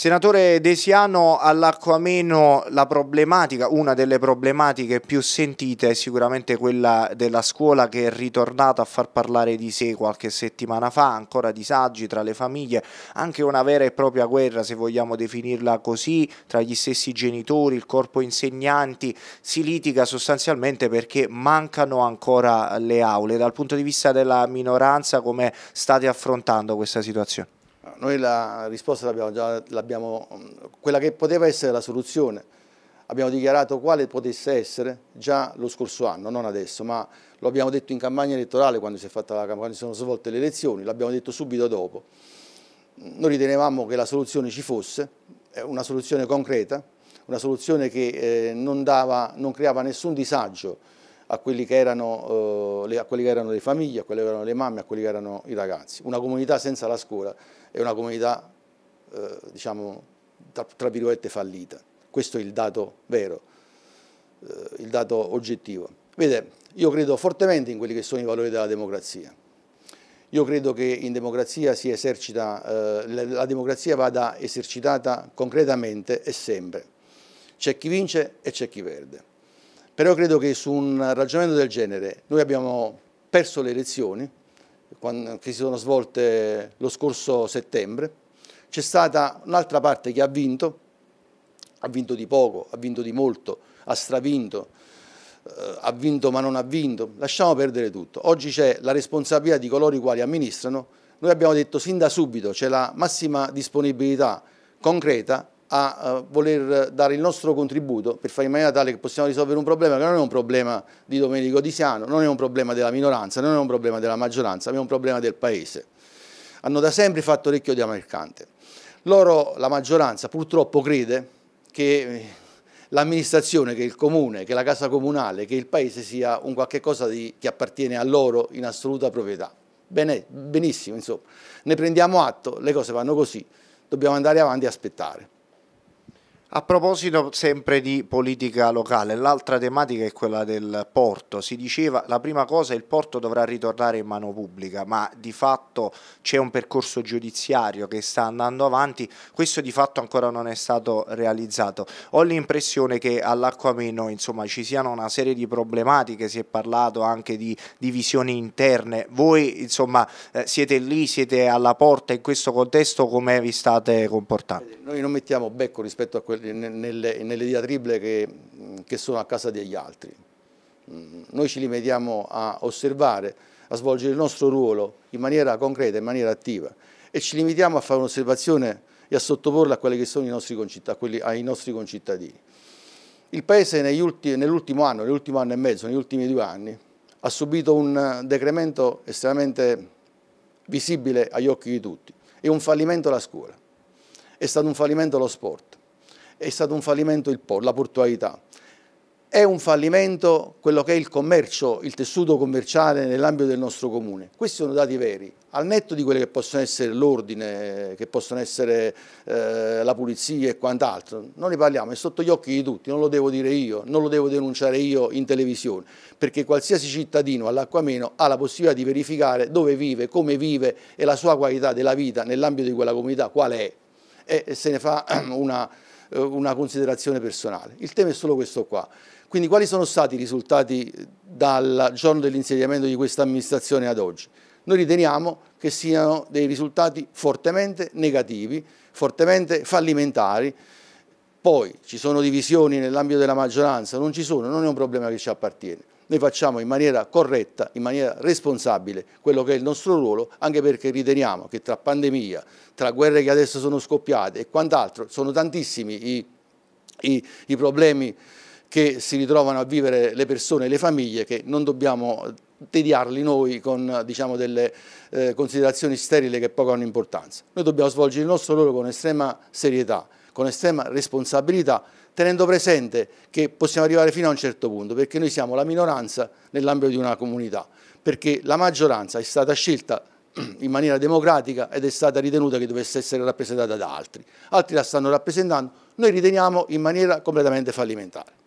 Senatore Desiano, all'acqua meno la problematica, una delle problematiche più sentite è sicuramente quella della scuola che è ritornata a far parlare di sé qualche settimana fa, ancora disagi tra le famiglie, anche una vera e propria guerra se vogliamo definirla così, tra gli stessi genitori, il corpo insegnanti, si litiga sostanzialmente perché mancano ancora le aule. Dal punto di vista della minoranza come state affrontando questa situazione? Noi la risposta l'abbiamo già, quella che poteva essere la soluzione, abbiamo dichiarato quale potesse essere già lo scorso anno, non adesso, ma lo abbiamo detto in campagna elettorale quando si, la, quando si sono svolte le elezioni, l'abbiamo detto subito dopo. Noi ritenevamo che la soluzione ci fosse, eh, una soluzione concreta, una soluzione che eh, non, dava, non creava nessun disagio a quelli che erano, eh, a quelle che erano le famiglie, a quelle che erano le mamme, a quelli che erano i ragazzi. Una comunità senza la scuola è una comunità, eh, diciamo, tra, tra, virgolette fallita. Questo è il dato vero, eh, il dato oggettivo. Vede, io credo fortemente in quelli che sono i valori della democrazia. Io credo che in democrazia si esercita, eh, la democrazia vada esercitata concretamente e sempre. C'è chi vince e c'è chi perde. Però credo che su un ragionamento del genere noi abbiamo perso le elezioni che si sono svolte lo scorso settembre, c'è stata un'altra parte che ha vinto, ha vinto di poco, ha vinto di molto, ha stravinto, eh, ha vinto ma non ha vinto, lasciamo perdere tutto. Oggi c'è la responsabilità di coloro i quali amministrano, noi abbiamo detto sin da subito c'è la massima disponibilità concreta a eh, voler dare il nostro contributo per fare in maniera tale che possiamo risolvere un problema che non è un problema di Domenico Di Siano, non è un problema della minoranza, non è un problema della maggioranza, ma è un problema del Paese. Hanno da sempre fatto orecchio di americante. Loro, la maggioranza, purtroppo crede che eh, l'amministrazione, che il comune, che la casa comunale, che il Paese sia un qualche cosa di, che appartiene a loro in assoluta proprietà. Bene, benissimo, insomma. Ne prendiamo atto, le cose vanno così, dobbiamo andare avanti e aspettare. A proposito sempre di politica locale, l'altra tematica è quella del porto. Si diceva la prima cosa il porto dovrà ritornare in mano pubblica, ma di fatto c'è un percorso giudiziario che sta andando avanti, questo di fatto ancora non è stato realizzato. Ho l'impressione che all'Acquameno insomma, ci siano una serie di problematiche, si è parlato anche di divisioni interne. Voi insomma, eh, siete lì, siete alla porta in questo contesto, come vi state comportando? Noi non mettiamo becco rispetto a quello nelle, nelle diatribe che, che, sono a casa degli altri. Mm. Noi ci limitiamo a osservare, a svolgere il nostro ruolo in maniera concreta, in maniera attiva e ci limitiamo a fare un'osservazione e a sottoporla a quelli che sono i nostri, a quelli, ai nostri concittadini. Il Paese nell'ultimo anno, nell'ultimo anno e mezzo, negli ultimi due anni, ha subito un decremento estremamente visibile agli occhi di tutti e un fallimento la scuola. È stato un fallimento lo sport è stato un fallimento il la portualità. È un fallimento quello che è il commercio, il tessuto commerciale nell'ambito del nostro comune. Questi sono dati veri, al netto di quelli che possono essere l'ordine, che possono essere eh, la pulizia e quant'altro. Non ne parliamo, è sotto gli occhi di tutti, non lo devo dire io, non lo devo denunciare io in televisione, perché qualsiasi cittadino all'acquameno ha la possibilità di verificare dove vive, come vive e la sua qualità della vita nell'ambito di quella comunità qual è e se ne fa una eh, una considerazione personale. Il tema è solo questo qua. Quindi quali sono stati i risultati dal giorno dell'insediamento di questa amministrazione ad oggi? Noi riteniamo che siano dei risultati fortemente negativi, fortemente fallimentari, poi ci sono divisioni nell'ambito della maggioranza, non ci sono, non è un problema che ci appartiene. Noi facciamo in maniera corretta, in maniera responsabile quello che è il nostro ruolo, anche perché riteniamo che tra pandemia, tra guerre che adesso sono scoppiate e quant'altro, sono tantissimi i, i, i problemi che si ritrovano a vivere le persone e le famiglie che non dobbiamo tediarli noi con diciamo, delle eh, considerazioni sterili che poco hanno importanza. Noi dobbiamo svolgere il nostro ruolo con estrema serietà con estrema responsabilità, tenendo presente che possiamo arrivare fino a un certo punto, perché noi siamo la minoranza nell'ambito di una comunità, perché la maggioranza è stata scelta in maniera democratica ed è stata ritenuta che dovesse essere rappresentata da altri. Altri la stanno rappresentando, noi riteniamo in maniera completamente fallimentare.